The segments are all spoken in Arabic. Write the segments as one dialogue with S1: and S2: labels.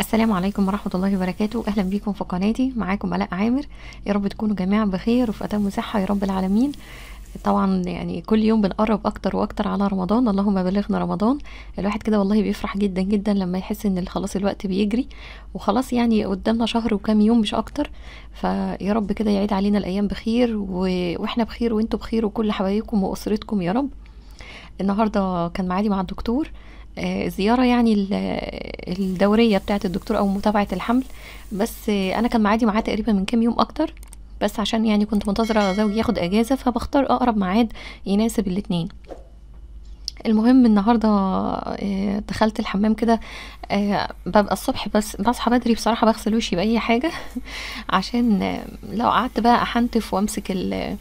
S1: السلام عليكم ورحمة الله وبركاته أهلا بيكم في قناتي معاكم علاء عامر يا رب تكونوا جميعا بخير وفي أتم صحة يا رب العالمين طبعا يعني كل يوم بنقرب اكتر واكتر على رمضان اللهم بلغنا رمضان الواحد كده والله بيفرح جدا جدا لما يحس ان خلاص الوقت بيجري وخلاص يعني قدامنا شهر وكام يوم مش اكتر فيا رب كده يعيد علينا الايام بخير و... واحنا بخير وانتوا بخير وكل حبايبكم واسرتكم يا رب النهارده كان معادي مع الدكتور آه، زياره يعني الدوريه بتاعه الدكتور او متابعه الحمل بس انا كان معادي معاه تقريبا من كام يوم اكتر بس عشان يعني كنت منتظره زوجي ياخد اجازه فبختار اقرب ميعاد يناسب الاتنين المهم النهارده آه، دخلت الحمام كده آه، ببقى الصبح بس بصحى بدري بصراحه بغسل وشي باي حاجه عشان لو قعدت بقى احنتف وامسك ال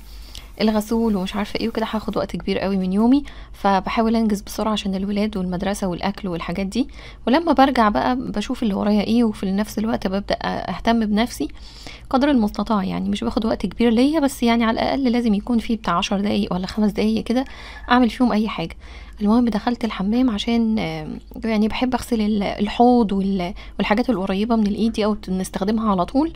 S1: الغسول ومش عارفه ايه وكده هاخد وقت كبير قوي من يومي فبحاول انجز بسرعه عشان الولاد والمدرسه والاكل والحاجات دي ولما برجع بقى بشوف اللي ورايا ايه وفي نفس الوقت ببدا اهتم بنفسي قدر المستطاع يعني مش باخد وقت كبير ليا بس يعني على الاقل لازم يكون فيه بتاع عشر دقايق ولا خمس دقايق كده اعمل فيهم اي حاجه المهم دخلت الحمام عشان يعني بحب اغسل الحوض والحاجات القريبه من الايد او بنستخدمها على طول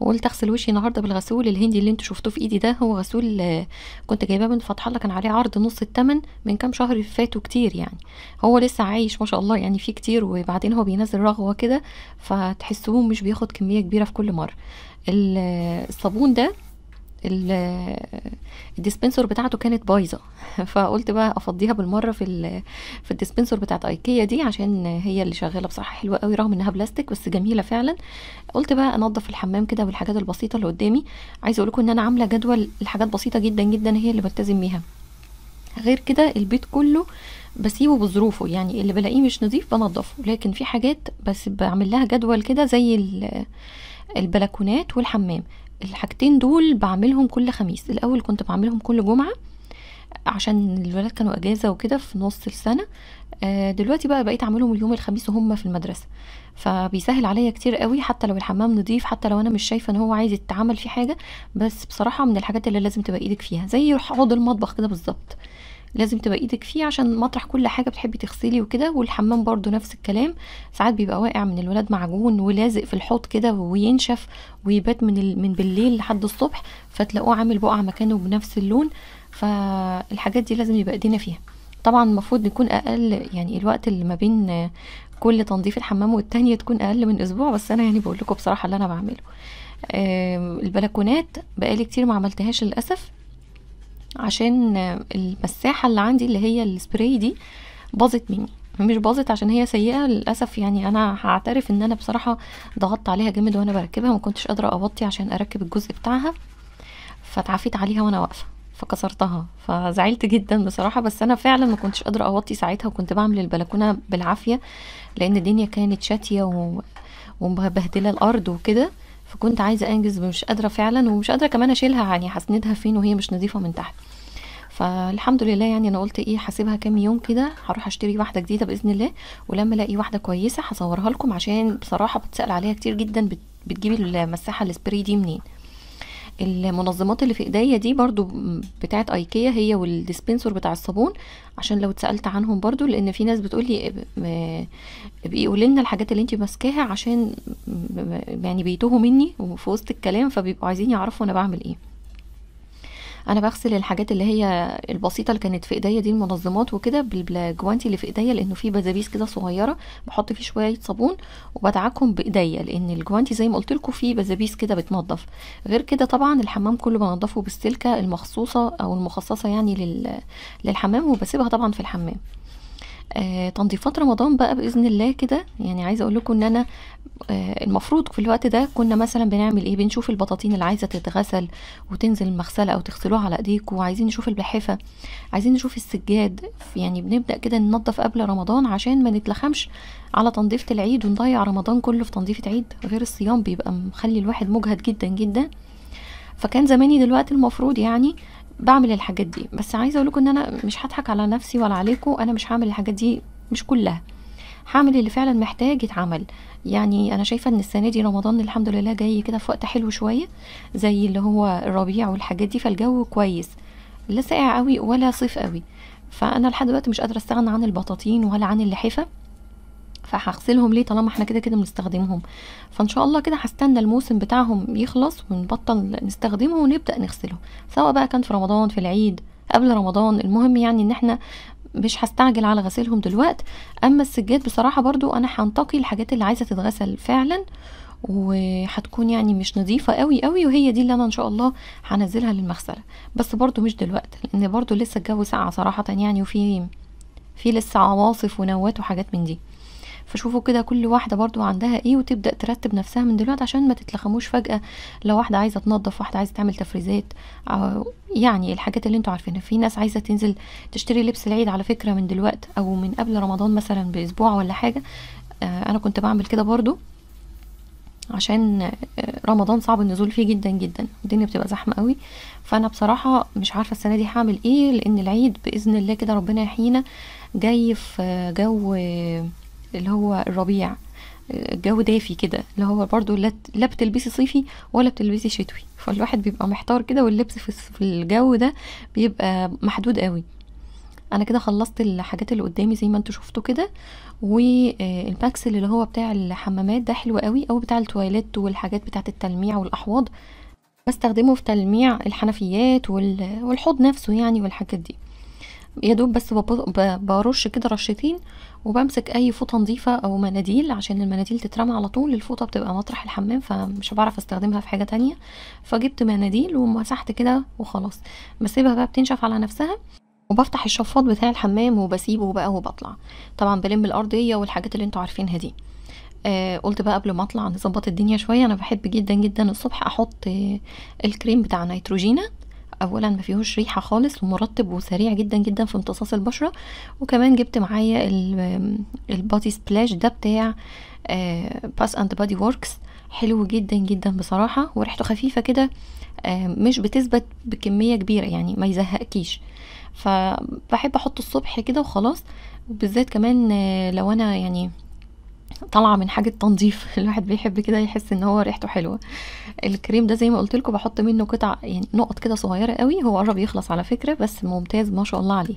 S1: وقلت اغسل وشي النهارده بالغسول الهندي اللي انتوا شفتوه في ايدي ده هو غسول كنت جايباه من فتح الله كان عليه عرض نص التمن من كام شهر فاتوا كتير يعني هو لسه عايش ما شاء الله يعني فيه كتير وبعدين هو بينزل رغوه كده فتحسوه مش بياخد كميه كبيره في كل مره الصابون ده الديسبنسر بتاعته كانت بايظه فقلت بقى افضيها بالمره في ال في الديسبنسر بتاعت ايكيا دي عشان هي اللي شغاله بصراحه حلوه قوي رغم انها بلاستيك بس جميله فعلا قلت بقى انضف الحمام كده بالحاجات البسيطه اللي قدامي عايزه اقول لكم ان انا عامله جدول الحاجات بسيطه جدا جدا هي اللي بلتزم بيها غير كده البيت كله بسيبه بظروفه يعني اللي بلاقيه مش نظيف بنضفه لكن في حاجات بس بعمل لها جدول كده زي البلكونات والحمام الحاجتين دول بعملهم كل خميس الاول كنت بعملهم كل جمعه عشان الولاد كانوا اجازه وكده في نص السنه آه، دلوقتي بقى بقيت اعملهم اليوم الخميس وهم في المدرسه فبيسهل عليا كتير قوي حتى لو الحمام نضيف حتى لو انا مش شايفه ان هو عايز يتعمل فيه حاجه بس بصراحه من الحاجات اللي لازم تبقى ايدك فيها زي حوض المطبخ كده بالظبط لازم تبقى ايدك فيه عشان مطرح كل حاجه بتحبي تغسلي وكده والحمام برده نفس الكلام ساعات بيبقى واقع من الولاد معجون ولازق في الحوض كده وينشف ويبات من من بالليل لحد الصبح فتلاقوه عامل بقع مكانه بنفس اللون فالحاجات دي لازم يبقى ايدينا فيها طبعا المفروض يكون اقل يعني الوقت اللي ما بين كل تنظيف الحمام والتانية تكون اقل من اسبوع بس انا يعني بقول لكم بصراحه اللي انا بعمله البلكونات بقالي كتير ما عملتهاش للاسف عشان المساحة اللي عندي اللي هي السبراي دي باظت مني مش باظت عشان هي سيئه للاسف يعني انا هعترف ان انا بصراحه ضغطت عليها جامد وانا بركبها ما كنتش قادره اوطي عشان اركب الجزء بتاعها فتعافيت عليها وانا واقفه فكسرتها فزعلت جدا بصراحه بس انا فعلا ما كنتش قادره اوطي ساعتها وكنت بعمل البلكونه بالعافيه لان الدنيا كانت شاتيه و... ومبهدله الارض وكده فكنت عايزه انجز مش قادره فعلا ومش قادره كمان اشيلها يعني هسندها فين وهي مش نظيفه من تحت فالحمد لله يعني انا قلت ايه هسيبها كام يوم كده هروح اشتري واحده جديده باذن الله ولما الاقي واحده كويسه هصورها لكم عشان بصراحه بتسال عليها كتير جدا بتجيب المساحه السبري دي منين المنظمات اللي في ايديا دي برضو بتاعت ايكيا هي والديسبنسر بتاع الصابون عشان لو اتسالت عنهم برضو لان في ناس بتقولي بيقول لنا الحاجات اللي انت ماسكاها عشان يعني بيتوهوا مني وفي وسط الكلام فبيبقوا عايزين يعرفوا انا بعمل ايه انا بغسل الحاجات اللي هي البسيطه اللي كانت في ايديا دي المنظمات وكده بالجوانتي اللي في ايديا لانه في بزابيس كده صغيره بحط فيه شويه صابون وبدعكهم بايديا لان الجوانتي زي ما قلت لكم في بزابيس كده بتنظف غير كده طبعا الحمام كله بنضفه بالسلكه المخصوصه او المخصصه يعني للحمام وبسيبها طبعا في الحمام آه تنظيفات رمضان بقى باذن الله كده يعني عايزه اقول لكم ان انا آه المفروض في الوقت ده كنا مثلا بنعمل ايه بنشوف البطاطين اللي عايزه تتغسل وتنزل المغسله او تغسلوها على ايديكم عايزين نشوف البحفه عايزين نشوف السجاد يعني بنبدا كده ننظف قبل رمضان عشان ما نتلخمش على تنظيفه العيد ونضيع رمضان كله في تنظيفه عيد غير الصيام بيبقى مخلي الواحد مجهد جدا جدا فكان زماني دلوقتي المفروض يعني بعمل الحاجات دي بس عايزه اقول لكم ان انا مش هضحك على نفسي ولا عليكم انا مش هعمل الحاجات دي مش كلها هعمل اللي فعلا محتاج يتعمل يعني انا شايفه ان السنه دي رمضان الحمد لله جاي كده في وقت حلو شويه زي اللي هو الربيع والحاجات دي فالجو كويس لا ساقع قوي ولا صيف قوي فانا لحد دلوقتي مش قادره استغنى عن البطاطين ولا عن اللحفه فهغسلهم ليه طالما احنا كده كده بنستخدمهم فان شاء الله كده هستنى الموسم بتاعهم يخلص ونبطل نستخدمه ونبدا نغسله سواء بقى كان في رمضان في العيد قبل رمضان المهم يعني ان احنا مش هستعجل على غسيلهم دلوقت اما السجاد بصراحه برضو انا هنتقي الحاجات اللي عايزه تتغسل فعلا وهتكون يعني مش نظيفه قوي قوي وهي دي اللي انا ان شاء الله هنزلها للمغسله بس برضو مش دلوقت لان برضو لسه الجو ساقع صراحه يعني وفي في لسه عواصف ونوات وحاجات من دي فشوفوا كده كل واحده برضو عندها ايه وتبدا ترتب نفسها من دلوقتي عشان ما تتلخموش فجاه لو واحده عايزه تنظف واحده عايزه تعمل تفريزات يعني الحاجات اللي انتوا عارفينها في ناس عايزه تنزل تشتري لبس العيد على فكره من دلوقتي او من قبل رمضان مثلا باسبوع ولا حاجه آه، انا كنت بعمل كده برضو عشان آه، رمضان صعب النزول فيه جدا جدا الدنيا بتبقى زحمه قوي فانا بصراحه مش عارفه السنه دي هعمل ايه لان العيد باذن الله كده ربنا يحيينا جاي في جو اللي هو الربيع آه، الجو دافي كده اللي هو برضو لا بتلبسي صيفي ولا بتلبسي شتوي فالواحد بيبقى محتار كده واللبس في الجو ده بيبقى محدود قوي انا كده خلصت الحاجات اللي قدامي زي ما انتوا شفتوا كده والباكس اللي هو بتاع الحمامات ده حلو قوي او بتاع التواليت والحاجات بتاعه التلميع والاحواض بستخدمه في تلميع الحنفيات والحوض نفسه يعني والحاجات دي يا دوب بس برش كده رشتين وبمسك اي فوطه نظيفه او مناديل عشان المناديل تترمى على طول الفوطه بتبقى مطرح الحمام فمش بعرف استخدمها في حاجه تانية فجبت مناديل ومسحت كده وخلاص بسيبها بقى بتنشف على نفسها وبفتح الشفاط بتاع الحمام وبسيبه بقى وبطلع طبعا بلم الارضيه والحاجات اللي انتوا عارفينها دي آه قلت بقى قبل ما اطلع نظبط الدنيا شويه انا بحب جدا جدا الصبح احط آه، الكريم بتاع نيتروجينا اولا ما فيهوش ريحه خالص ومرطب وسريع جدا جدا في امتصاص البشره وكمان جبت معايا البادي سبلاش ده بتاع باس اند بادي ووركس حلو جدا جدا بصراحه وريحته خفيفه كده آه، مش بتثبت بكميه كبيره يعني ما يزهقكيش فبحب احطه الصبح كده وخلاص بالذات كمان آه، لو انا يعني طالعه من حاجه تنظيف الواحد بيحب كده يحس ان هو ريحته حلوه الكريم ده زي ما قلت لكم بحط منه قطع يعني نقط كده صغيره قوي هو قرب يخلص على فكره بس ممتاز ما شاء الله عليه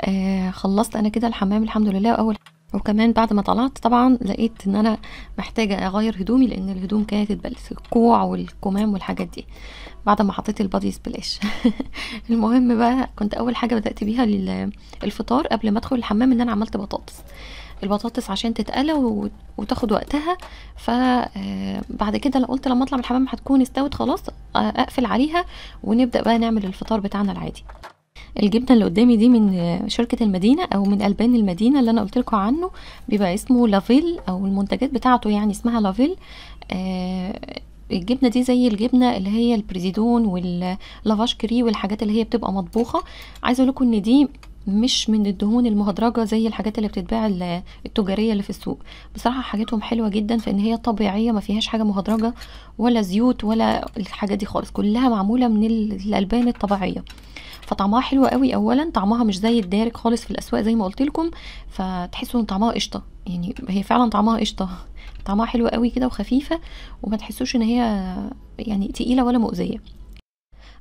S1: آه خلصت انا كده الحمام الحمد لله اول وكمان بعد ما طلعت طبعا لقيت ان انا محتاجه اغير هدومي لان الهدوم كانت اتبلت الكوع والكمام والحاجات دي بعد ما حطيت البادي سبلاش المهم بقى كنت اول حاجه بدات بيها الفطار قبل ما ادخل الحمام ان انا عملت بطاطس البطاطس عشان تتقلى وتاخد وقتها فبعد آه، كده قلت لما اطلع من الحمام هتكون استوت خلاص آه، اقفل عليها ونبدا بقى نعمل الفطار بتاعنا العادي الجبنه اللي قدامي دي من شركه المدينه او من البان المدينه اللي انا قلت لكم عنه بيبقى اسمه لافيل او المنتجات بتاعته يعني اسمها لافيل آه، الجبنه دي زي الجبنه اللي هي البريزيدون واللافاش كري والحاجات اللي هي بتبقى مطبوخه عايزه اقول لكم ان دي مش من الدهون المهدرجه زي الحاجات اللي بتتباع التجاريه اللي في السوق بصراحه حاجتهم حلوه جدا في ان هي طبيعيه ما فيهاش حاجه مهدرجه ولا زيوت ولا الحاجات دي خالص كلها معموله من الالبان الطبيعيه فطعمها حلو قوي اولا طعمها مش زي الدارك خالص في الاسواق زي ما قلت لكم فتحسوا ان طعمها قشطه يعني هي فعلا طعمها قشطه طعمها حلو قوي كده وخفيفه وما تحسوش ان هي يعني تقيله ولا مؤذيه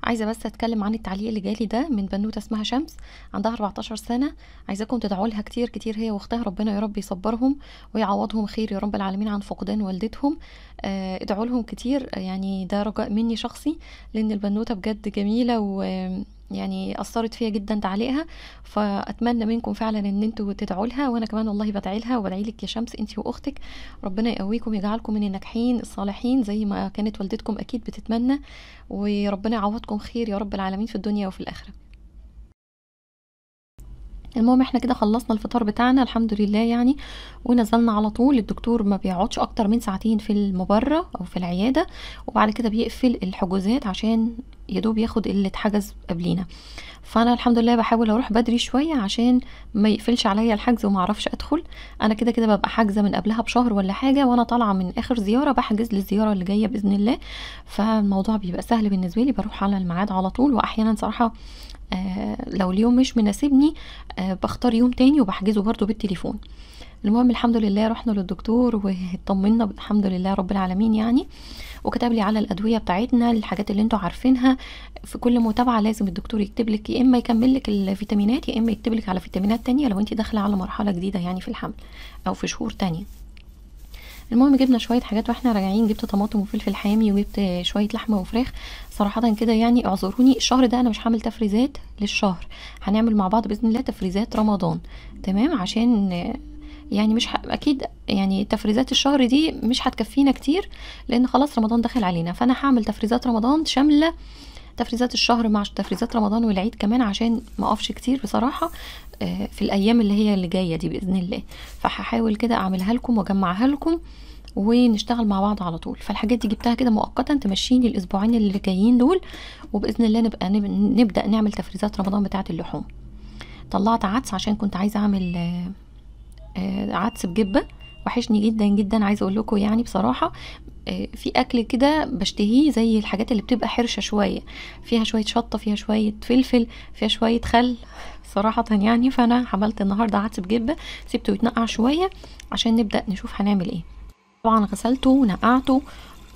S1: عايزه بس اتكلم عن التعليق اللي جالي ده من بنوته اسمها شمس عندها 14 سنه عايزاكم تدعوا لها كتير كتير هي واختها ربنا يا رب يصبرهم ويعوضهم خير يا رب العالمين عن فقدان والدتهم آه، ادعوا لهم كتير يعني ده رجاء مني شخصي لان البنوته بجد جميله و يعني اثرت فيا جدا تعليقها فاتمنى منكم فعلا ان انتوا تدعوا لها وانا كمان والله بدعي لها وبدعي لك يا شمس انت واختك ربنا يقويكم يجعلكم من الناجحين الصالحين زي ما كانت والدتكم اكيد بتتمنى وربنا يعوضكم خير يا رب العالمين في الدنيا وفي الاخره المهم احنا كده خلصنا الفطار بتاعنا الحمد لله يعني ونزلنا على طول الدكتور ما بيقعدش اكتر من ساعتين في المبره او في العياده وبعد كده بيقفل الحجوزات عشان يدوب ياخد اللي اتحجز قبلينا فانا الحمد لله بحاول اروح بدري شويه عشان ما يقفلش عليا الحجز وما اعرفش ادخل انا كده كده ببقى حاجزه من قبلها بشهر ولا حاجه وانا طالعه من اخر زياره بحجز للزياره اللي جايه باذن الله فالموضوع بيبقى سهل بالنسبه لي بروح على الميعاد على طول واحيانا صراحه آه، لو اليوم مش مناسبني آه، بختار يوم تاني وبحجزه برضو بالتليفون المهم الحمد لله رحنا للدكتور واطمنا الحمد لله رب العالمين يعني وكتب لي على الادويه بتاعتنا الحاجات اللي انتوا عارفينها في كل متابعه لازم الدكتور يكتب لك يا اما يكمل لك الفيتامينات يا اما يكتب لك على فيتامينات تانية لو انت داخله على مرحله جديده يعني في الحمل او في شهور تانية المهم جبنا شويه حاجات واحنا راجعين جبت طماطم وفلفل حامي وجبت شويه لحمه وفراخ صراحه كده يعني اعذروني الشهر ده انا مش هعمل تفريزات للشهر هنعمل مع بعض باذن الله تفريزات رمضان تمام عشان يعني مش ح... اكيد يعني تفريزات الشهر دي مش هتكفينا كتير لان خلاص رمضان داخل علينا فانا هعمل تفريزات رمضان شامله تفريزات الشهر مع تفريزات رمضان والعيد كمان عشان ما اقفش كتير بصراحه آه، في الايام اللي هي اللي جايه دي باذن الله فهحاول كده اعملها لكم واجمعها لكم ونشتغل مع بعض على طول فالحاجات دي جبتها كده مؤقتا تمشيني الاسبوعين اللي جايين دول وباذن الله نبقى نبدا نعمل تفريزات رمضان بتاعه اللحوم طلعت عدس عشان كنت عايزه اعمل آه، آه، عدس بجبه وحشني جدا جدا عايزه اقول لكم يعني بصراحه آه، في اكل كده بشتهيه زي الحاجات اللي بتبقى حرشه شويه فيها شويه شطه فيها شويه فلفل فيها شويه خل صراحة يعني فأنا عملت النهاردة عدس بجبة سبته يتنقع شوية عشان نبدأ نشوف هنعمل ايه طبعا غسلته ونقعته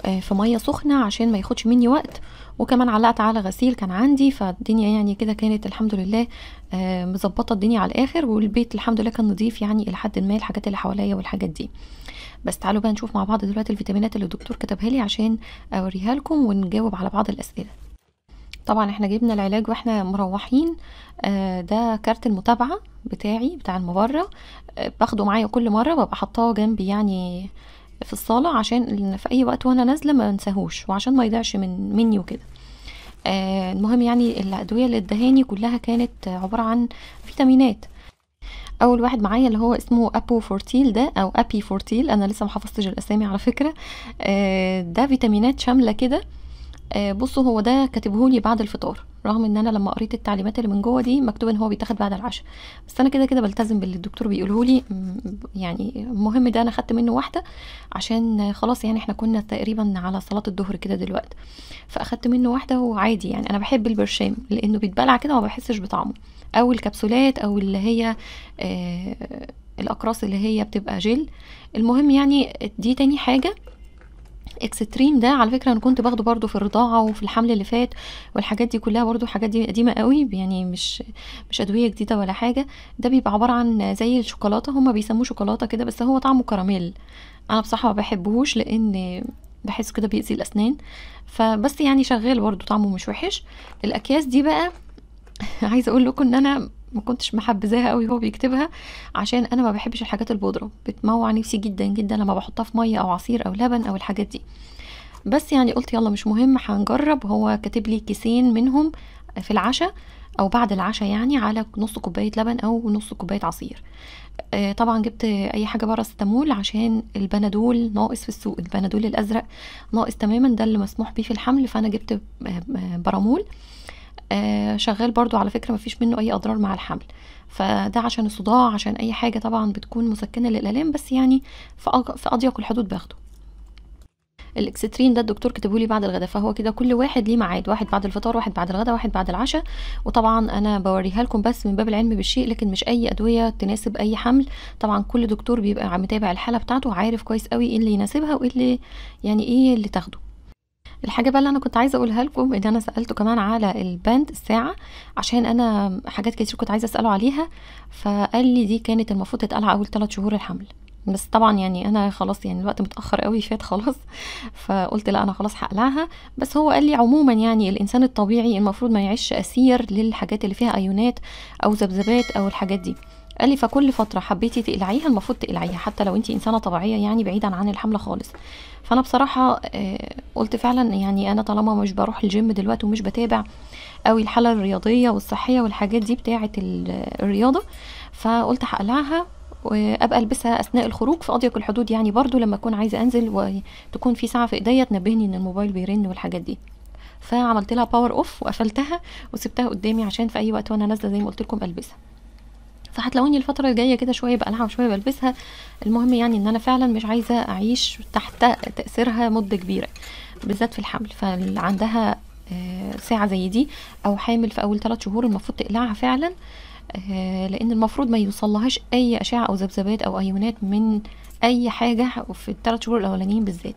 S1: آه، في مية سخنة عشان ما ياخدش مني وقت وكمان علقت على غسيل كان عندي فالدنيا يعني كده كانت الحمد لله آه، مظبطه الدنيا على الاخر والبيت الحمد لله كان نظيف يعني الى حد ما الحاجات اللي حواليا والحاجات دي بس تعالوا بقى نشوف مع بعض دلوقتي الفيتامينات اللي الدكتور كتبها لي عشان اوريها لكم ونجاوب على بعض الاسئله طبعا احنا جبنا العلاج واحنا مروحين آه، ده كارت المتابعه بتاعي بتاع المبره آه، باخده معايا كل مره ببقى حطاه جنبي يعني في الصاله عشان في اي وقت وانا نازله ما انساهوش وعشان ما يضيعش من مني وكده آه، المهم يعني الأدوية اللي ادهاني كلها كانت عبارة عن فيتامينات اول واحد معايا اللي هو اسمه ابو فورتيل ده او ابي فورتيل انا لسه محفظتش الاسامي على فكره آه، ده فيتامينات شامله كده آه، بصوا هو ده كاتبهولي بعد الفطار رغم ان انا لما قريت التعليمات اللي من جوه دي مكتوب ان هو بيتاخد بعد العشاء بس انا كده كده بلتزم باللي الدكتور بيقوله لي يعني المهم ده انا خدت منه واحده عشان خلاص يعني احنا كنا تقريبا على صلاه الظهر كده دلوقتي فاخدت منه واحده وعادي يعني انا بحب البرشام لانه بيتبلع كده وما بحسش بطعمه او الكبسولات او اللي هي آه الاقراص اللي هي بتبقى جل المهم يعني دي تاني حاجه اكستريم ده على فكره انا كنت باخده برضو في الرضاعه وفي الحمل اللي فات والحاجات دي كلها برضو حاجات دي قديمه قوي يعني مش مش ادويه جديده ولا حاجه ده بيبقى عباره عن زي الشوكولاته هما بيسموه شوكولاته كده بس هو طعمه كراميل انا بصراحه ما بحبهوش لان بحس كده بيأذي الاسنان فبس يعني شغال برضو طعمه مش وحش الاكياس دي بقى عايزه اقول لكم ان انا ما كنتش محبذاها قوي هو بيكتبها عشان انا ما بحبش الحاجات البودره بتموع نفسي جدا جدا لما بحطها في ميه او عصير او لبن او الحاجات دي بس يعني قلت يلا مش مهم هنجرب هو كاتب لي كيسين منهم في العشاء او بعد العشاء يعني على نص كوبايه لبن او نص كوبايه عصير آه، طبعا جبت اي حاجه بره ستامول عشان البنادول ناقص في السوق البنادول الازرق ناقص تماما ده اللي مسموح بيه في الحمل فانا جبت آه، آه، برامول آه، شغال برضو على فكرة مفيش منه أي أضرار مع الحمل فده عشان الصداع عشان أي حاجة طبعا بتكون مسكنة للآلام بس يعني في أضيق الحدود باخده الاكسترين ده الدكتور كتبه لي بعد الغداء فهو كده كل واحد ليه ميعاد واحد بعد الفطار واحد بعد الغداء واحد بعد العشاء وطبعا انا بوريها لكم بس من باب العلم بالشيء لكن مش اي ادويه تناسب اي حمل طبعا كل دكتور بيبقى متابع الحاله بتاعته عارف كويس قوي ايه اللي يناسبها وايه اللي يعني ايه اللي تاخده الحاجه بقى اللي انا كنت عايزه اقولها لكم ان انا سالته كمان على الباند الساعه عشان انا حاجات كتير كنت عايزه اساله عليها فقال لي دي كانت المفروض تتقلع اول ثلاث شهور الحمل بس طبعا يعني انا خلاص يعني الوقت متاخر قوي فات خلاص فقلت لا انا خلاص هقلعها بس هو قال لي عموما يعني الانسان الطبيعي المفروض ما يعيش اسير للحاجات اللي فيها ايونات او ذبذبات او الحاجات دي قال لي فكل فتره حبيتي تقلعيها المفروض تقلعيها حتى لو انت انسانه طبيعيه يعني بعيدا عن الحملة خالص فانا بصراحه آه، قلت فعلا يعني انا طالما مش بروح الجيم دلوقتي ومش بتابع قوي الحاله الرياضيه والصحيه والحاجات دي بتاعه آه، الرياضه فقلت هقلعها وابقى البسها اثناء الخروج في اضيق الحدود يعني برضو لما اكون عايزه انزل وتكون في ساعه في ايديا تنبهني ان الموبايل بيرن والحاجات دي فعملت لها باور اوف وقفلتها وسبتها قدامي عشان في اي وقت وانا نازله زي ما قلت لكم البسها فهتلاقوني الفتره الجايه كده شويه بقلعها وشويه بلبسها المهم يعني ان انا فعلا مش عايزه اعيش تحت تاثيرها مده كبيره بالذات في الحمل فاللي عندها آه، ساعه زي دي او حامل في اول ثلاث شهور المفروض تقلعها فعلا آه، لان المفروض ما يوصلهاش اي اشعه او ذبذبات او ايونات من اي حاجه في الثلاث شهور الاولانيين بالذات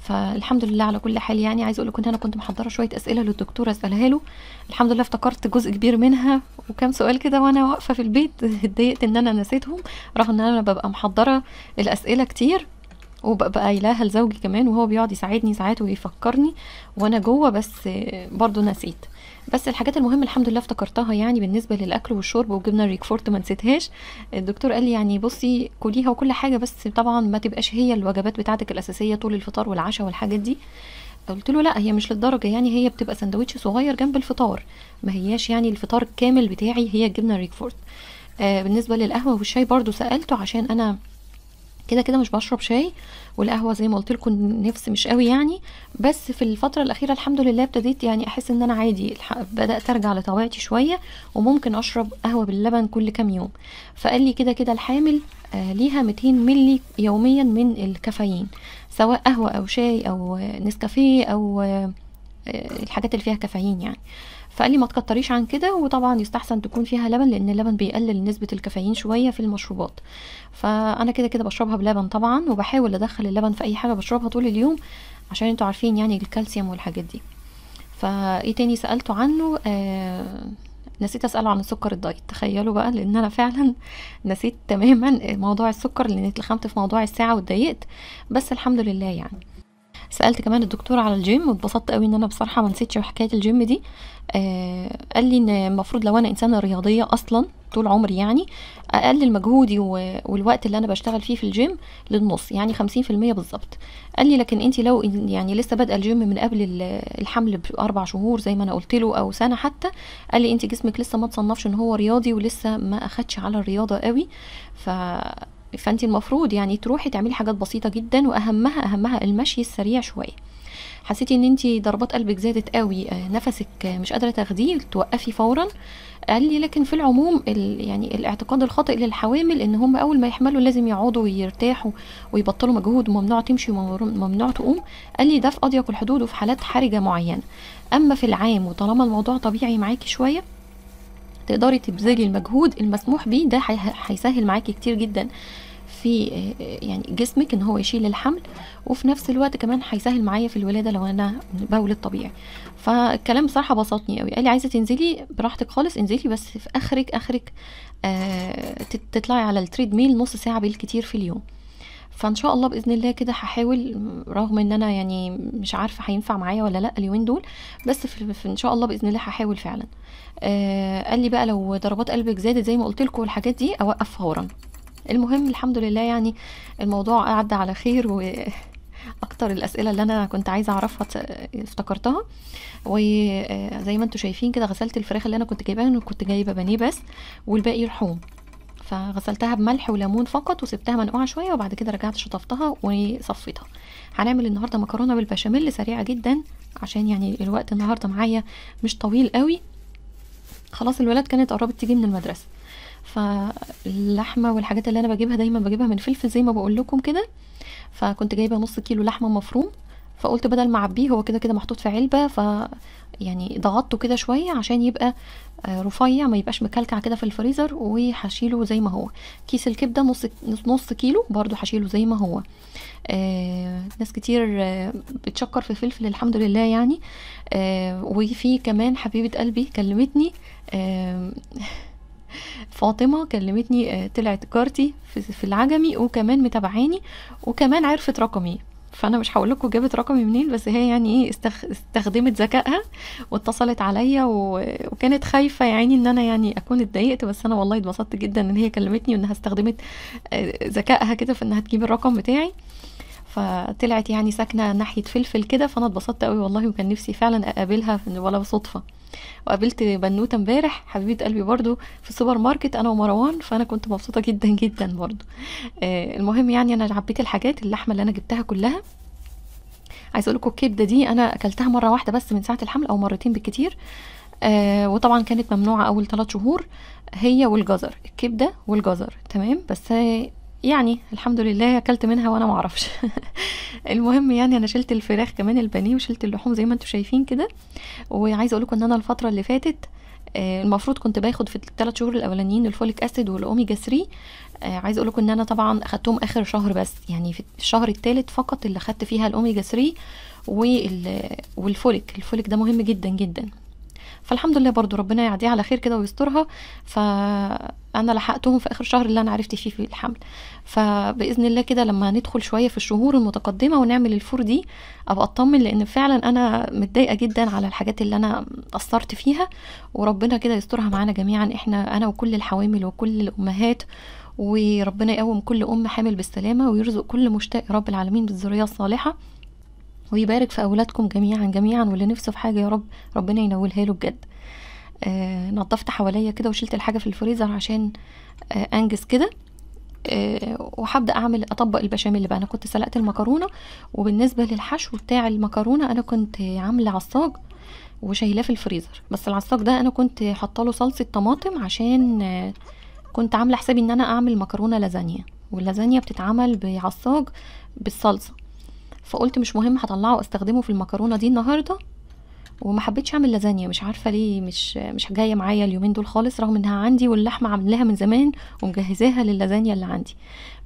S1: فالحمد لله على كل حال يعني عايزه اقول لكم ان انا كنت محضره شويه اسئله للدكتور اسالها له الحمد لله افتكرت جزء كبير منها وكم سؤال كده وانا واقفه في البيت اتضايقت ان انا نسيتهم رغم ان انا ببقى محضره الاسئله كتير وببقى اله لزوجي كمان وهو بيقعد يساعدني ساعات ويفكرني وانا جوه بس برضو نسيت بس الحاجات المهمه الحمد لله افتكرتها يعني بالنسبه للاكل والشرب وجبنا الريكفورت ما نسيتهاش الدكتور قال لي يعني بصي كليها وكل حاجه بس طبعا ما تبقاش هي الوجبات بتاعتك الاساسيه طول الفطار والعشاء والحاجات دي قلت له لا هي مش للدرجه يعني هي بتبقى سندوتش صغير جنب الفطار ما هياش يعني الفطار الكامل بتاعي هي الجبنه الريكفورت آه بالنسبه للقهوه والشاي برضو سالته عشان انا كده كده مش بشرب شاي والقهوه زي ما قلت لكم نفسي مش قوي يعني بس في الفتره الاخيره الحمد لله ابتديت يعني احس ان انا عادي بدات ارجع لطبيعتي شويه وممكن اشرب قهوه باللبن كل كام يوم فقال لي كده كده الحامل آه ليها 200 ملي يوميا من الكافيين سواء قهوه او شاي او نسكافيه او آه الحاجات اللي فيها كافيين يعني فقال لي ما تكتريش عن كده وطبعا يستحسن تكون فيها لبن لان اللبن بيقلل نسبه الكافيين شويه في المشروبات فانا كده كده بشربها بلبن طبعا وبحاول ادخل اللبن في اي حاجه بشربها طول اليوم عشان انتوا عارفين يعني الكالسيوم والحاجات دي فايه تاني سالته عنه آه نسيت اساله عن السكر الدايت تخيلوا بقى لان انا فعلا نسيت تماما موضوع السكر لان اتلخمت في موضوع الساعه واتضايقت بس الحمد لله يعني سالت كمان الدكتور على الجيم واتبسطت قوي ان انا بصراحه ما نسيتش حكايه الجيم دي آه قال لي ان المفروض لو انا انسانه رياضيه اصلا طول عمري يعني اقلل مجهودي والوقت اللي انا بشتغل فيه في الجيم للنص يعني خمسين في المية بالظبط قال لي لكن انت لو يعني لسه بادئه الجيم من قبل الحمل باربع شهور زي ما انا قلت له او سنه حتى قال لي انت جسمك لسه ما تصنفش ان هو رياضي ولسه ما اخدش على الرياضه قوي ف فانت المفروض يعني تروحي تعملي حاجات بسيطه جدا واهمها اهمها المشي السريع شويه حسيتي ان انت ضربات قلبك زادت قوي آه، نفسك مش قادره تاخديه توقفي فورا قال لي لكن في العموم يعني الاعتقاد الخاطئ للحوامل ان هم اول ما يحملوا لازم يقعدوا ويرتاحوا ويبطلوا مجهود وممنوع تمشي وممنوع تقوم قال لي ده في اضيق الحدود وفي حالات حرجه معينه اما في العام وطالما الموضوع طبيعي معاكي شويه تقدري تبذلي المجهود المسموح بيه ده هيسهل معاكي كتير جدا في آه، يعني جسمك ان هو يشيل الحمل وفي نفس الوقت كمان هيسهل معايا في الولاده لو انا بولد طبيعي فالكلام بصراحه بسطني قوي قال لي عايزه تنزلي براحتك خالص انزلي بس في اخرك اخرك آه تطلعي على التريد ميل نص ساعه بالكتير في اليوم فان شاء الله باذن الله كده هحاول رغم ان انا يعني مش عارفه هينفع معايا ولا لا اليومين دول بس في, ان شاء الله باذن الله هحاول فعلا آه قال لي بقى لو ضربات قلبك زادت زي ما قلت لكم والحاجات دي اوقف فورا المهم الحمد لله يعني الموضوع عدى على خير و اكتر الاسئله اللي انا كنت عايزه اعرفها افتكرتها وزي آه، ما انتم شايفين كده غسلت الفراخ اللي انا كنت جايباها انا كنت جايبه بانيه بس والباقي لحوم فغسلتها بملح وليمون فقط وسبتها منقوعه شويه وبعد كده رجعت شطفتها وصفيتها هنعمل النهارده مكرونه بالبشاميل سريعه جدا عشان يعني الوقت النهارده معايا مش طويل قوي خلاص الولاد كانت قربت تيجي من المدرسه فاللحمه والحاجات اللي انا بجيبها دايما بجيبها من فلفل زي ما بقول لكم كده فكنت جايبه نص كيلو لحمه مفروم فقلت بدل ما اعبيه هو كده كده محطوط في علبه ف يعني ضغطته كده شويه عشان يبقى آه، رفيع ما يبقاش مكلكع كده في الفريزر وهشيله زي ما هو كيس الكبده نص نص كيلو برضو هشيله زي ما هو آه ناس كتير آه بتشكر في فلفل الحمد لله يعني آه وفي كمان حبيبه قلبي كلمتني آه فاطمه كلمتني آه، طلعت كارتي في العجمي وكمان متابعاني وكمان عرفت رقمي فانا مش هقول لكم جابت رقمي منين بس هي يعني ايه استخدمت ذكائها واتصلت عليا و... وكانت خايفه يا عيني ان انا يعني اكون اتضايقت بس انا والله اتبسطت جدا ان هي كلمتني وانها استخدمت آه، ذكائها كده في انها تجيب الرقم بتاعي فطلعت يعني ساكنه ناحيه فلفل كده فانا اتبسطت قوي والله وكان نفسي فعلا اقابلها ولا صدفه وقابلت بنوته امبارح حبيبه قلبي برضو في السوبر ماركت انا ومروان فانا كنت مبسوطه جدا جدا برضو آه المهم يعني انا عبيت الحاجات اللحمه اللي انا جبتها كلها عايز اقول لكم الكبده دي انا اكلتها مره واحده بس من ساعه الحمل او مرتين بالكتير آه وطبعا كانت ممنوعه اول ثلاث شهور هي والجزر الكبده والجزر تمام بس يعني الحمد لله اكلت منها وانا معرفش المهم يعني انا شلت الفراخ كمان البانيه وشلت اللحوم زي ما انتم شايفين كده وعايزه اقول لكم ان انا الفتره اللي فاتت آه، المفروض كنت باخد في الثلاث شهور الاولانيين الفوليك اسيد والاوميجا 3 آه، عايز اقول لكم ان انا طبعا اخدتهم اخر شهر بس يعني في الشهر الثالث فقط اللي اخدت فيها الاوميجا 3 والفوليك الفوليك ده مهم جدا جدا فالحمد لله برضو ربنا يعديها على خير كده ويسترها ف انا لحقتهم في اخر شهر اللي انا عرفت فيه في الحمل فباذن الله كده لما ندخل شويه في الشهور المتقدمه ونعمل الفور دي ابقى اطمن لان فعلا انا متضايقه جدا على الحاجات اللي انا قصرت فيها وربنا كده يسترها معانا جميعا احنا انا وكل الحوامل وكل الامهات وربنا يقوم كل ام حامل بالسلامه ويرزق كل مشتاق رب العالمين بالذريه الصالحه ويبارك في اولادكم جميعا جميعا واللي نفسه في حاجه يا رب ربنا ينولها له بجد آه، نظفت حواليا كده وشلت الحاجه في الفريزر عشان آه، انجز كده آه، وهبدا اعمل اطبق البشاميل بقى انا كنت سلقت المكرونه وبالنسبه للحشو بتاع المكرونه انا كنت عامله عصاج وشايلاه في الفريزر بس العصاج ده انا كنت حاطه له صلصه طماطم عشان كنت عامله حسابي ان انا اعمل مكرونه لازانيا واللازانيا بتتعمل بعصاج بالصلصه فقلت مش مهم هطلعه واستخدمه في المكرونه دي النهارده وما حبيتش اعمل لازانيا مش عارفه ليه مش مش جايه معايا اليومين دول خالص رغم انها عندي واللحمه عاملاها من زمان ومجهزاها للازانيا اللي عندي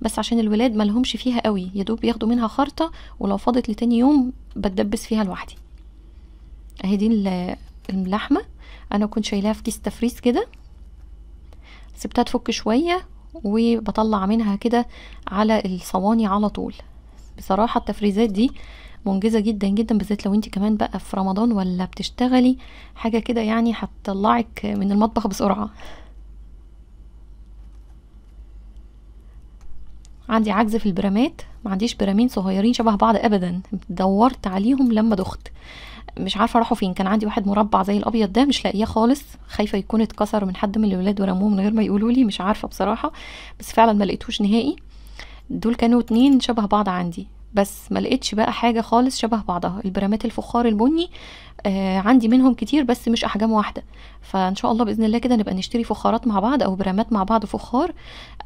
S1: بس عشان الولاد ما لهمش فيها قوي يا دوب ياخدوا منها خرطه ولو فاضت لتاني يوم بتدبس فيها لوحدي اهي دي اللحمه انا كنت شايلاها في كيس تفريز كده سبتها تفك شويه وبطلع منها كده على الصواني على طول بصراحه التفريزات دي منجزه جدا جدا بالذات لو انت كمان بقى في رمضان ولا بتشتغلي حاجه كده يعني هتطلعك من المطبخ بسرعه عندي عجز في البرامات ما عنديش برامين صغيرين شبه بعض ابدا دورت عليهم لما دخت مش عارفه راحوا فين كان عندي واحد مربع زي الابيض ده مش لاقياه خالص خايفه يكون اتكسر من حد من الاولاد ورموه من غير ما يقولوا لي مش عارفه بصراحه بس فعلا ما لقيتوش نهائي دول كانوا اتنين شبه بعض عندي بس ما لقيتش بقى حاجه خالص شبه بعضها البرامات الفخار البني آه عندي منهم كتير بس مش احجام واحده فان شاء الله باذن الله كده نبقى نشتري فخارات مع بعض او برامات مع بعض فخار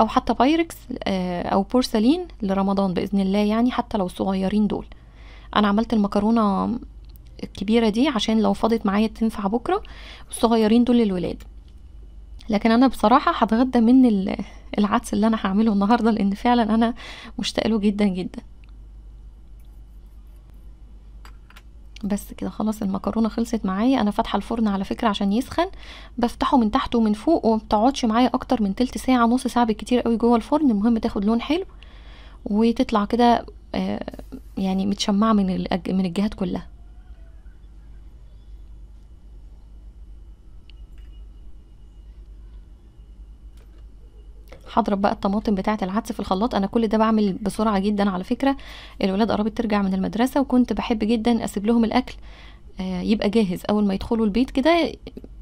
S1: او حتى بايركس آه او بورسلين لرمضان باذن الله يعني حتى لو الصغيرين دول انا عملت المكرونه الكبيره دي عشان لو فاضت معايا تنفع بكره والصغيرين دول للولاد لكن انا بصراحه هتغدى من العدس اللي انا هعمله النهارده لان فعلا انا مشتاقه جدا جدا بس كده خلاص المكرونه خلصت معايا انا فاتحه الفرن على فكره عشان يسخن بفتحه من تحت ومن فوق وما معايا اكتر من تلت ساعه نص ساعه بالكتير قوي جوه الفرن المهم تاخد لون حلو وتطلع كده آه، يعني متشمعه من من الجهات كلها هضرب بقى الطماطم بتاعه العدس في الخلاط انا كل ده بعمل بسرعه جدا على فكره الولاد قربت ترجع من المدرسه وكنت بحب جدا اسيب لهم الاكل آه، يبقى جاهز اول ما يدخلوا البيت كده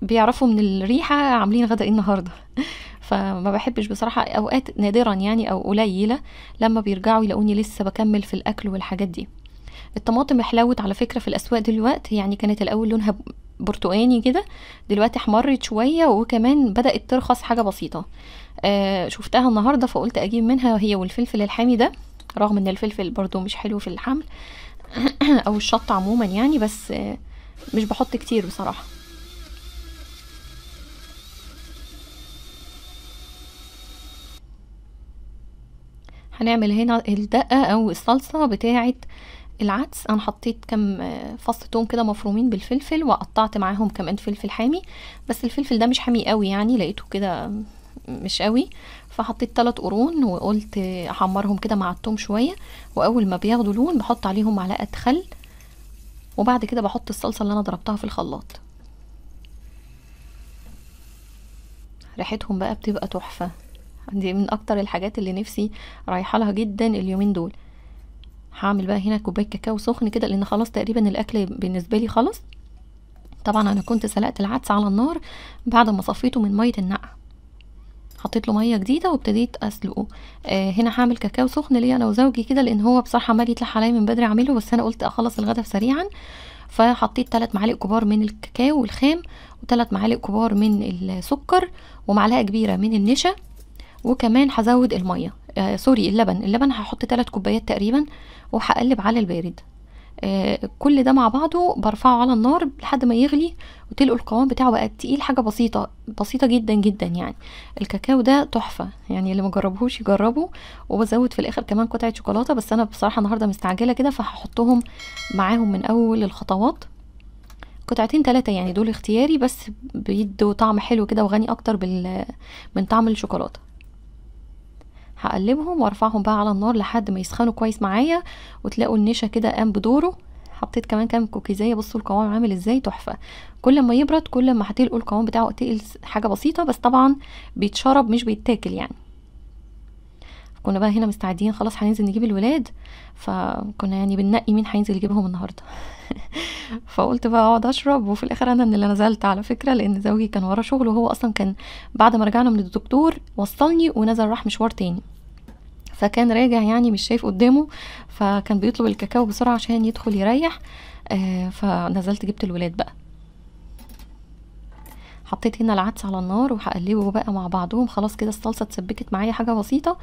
S1: بيعرفوا من الريحه عاملين غدا ايه النهارده فما بحبش بصراحه اوقات نادرا يعني او قليله لما بيرجعوا يلاقوني لسه بكمل في الاكل والحاجات دي الطماطم احلوت على فكره في الاسواق دلوقتي يعني كانت الاول لونها برتقاني كده دلوقتي احمرت شويه وكمان بدات ترخص حاجه بسيطه آه شفتها النهاردة فقلت اجيب منها هي والفلفل الحامي ده رغم ان الفلفل برضو مش حلو في الحمل او الشط عموما يعني بس آه مش بحط كتير بصراحة هنعمل هنا الدقة او الصلصة بتاعة العدس انا حطيت كم آه، فص توم كده مفرومين بالفلفل وقطعت معاهم كمان فلفل حامي بس الفلفل ده مش حامي قوي يعني لقيته كده مش قوي فحطيت ثلاث قرون وقلت احمرهم كده مع التوم شويه واول ما بياخدوا لون بحط عليهم معلقه خل وبعد كده بحط الصلصه اللي انا ضربتها في الخلاط ريحتهم بقى بتبقى تحفه دي من اكتر الحاجات اللي نفسي رايحه لها جدا اليومين دول هعمل بقى هنا كوبايه كاكاو سخن كده لان خلاص تقريبا الاكل بالنسبه لي خلص طبعا انا كنت سلقت العدس على النار بعد ما صفيته من ميه النقع حطيت له ميه جديده وابتديت اسلقه آه هنا هعمل كاكاو سخن ليا انا وزوجي كده لان هو بصراحه عمال يتلح عليا من بدري اعمله بس انا قلت اخلص الغدا سريعا فحطيت ثلاث معالق كبار من الكاكاو الخام وثلاث معالق كبار من السكر ومعلقه كبيره من النشا وكمان هزود الميه آه سوري اللبن اللبن هحط ثلاث كوبايات تقريبا وهقلب على البارد آه، كل ده مع بعضه برفعه على النار لحد ما يغلي وتلقوا القوام بتاعه بقى تقيل حاجه بسيطه بسيطه جدا جدا يعني الكاكاو ده تحفه يعني اللي ما جربهوش يجربه وبزود في الاخر كمان قطعه شوكولاته بس انا بصراحه النهارده مستعجله كده فهحطهم معاهم من اول الخطوات قطعتين ثلاثه يعني دول اختياري بس بيدوا طعم حلو كده وغني اكتر بال من طعم الشوكولاته هقلبهم وارفعهم بقى على النار لحد ما يسخنوا كويس معايا وتلاقوا النشا كده قام بدوره حطيت كمان كام كوكيزيه بصوا القوام عامل ازاي تحفه كل ما يبرد كل ما هتلقوا القوام بتاعه تقل حاجه بسيطه بس طبعا بيتشرب مش بيتاكل يعني كنا بقى هنا مستعدين خلاص هننزل نجيب الولاد فكنا يعني بننقي مين هينزل يجيبهم النهارده فقلت بقى اقعد اشرب وفي الاخر انا اللي نزلت على فكره لان زوجي كان ورا شغل وهو اصلا كان بعد ما رجعنا من الدكتور وصلني ونزل راح مشوار تاني فكان راجع يعني مش شايف قدامه فكان بيطلب الكاكاو بسرعه عشان يدخل يريح آه، فنزلت جبت الولاد بقى حطيت هنا العدس على النار وهقلبه بقى مع بعضهم خلاص كده الصلصه اتسبكت معايا حاجه بسيطه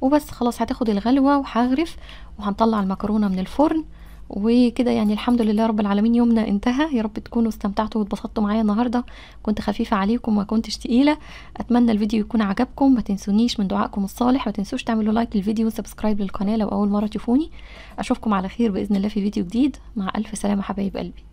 S1: وبس خلاص هتاخد الغلوه وهغرف وهنطلع المكرونه من الفرن وكده يعني الحمد لله رب العالمين يومنا انتهى يا رب تكونوا استمتعتوا واتبسطتوا معايا النهارده كنت خفيفه عليكم ما كنتش تقيله اتمنى الفيديو يكون عجبكم ما تنسونيش من دعائكم الصالح ما تنسوش تعملوا لايك للفيديو وسبسكرايب للقناه لو اول مره تشوفوني اشوفكم على خير باذن الله في فيديو جديد مع الف سلامه حبايب قلبي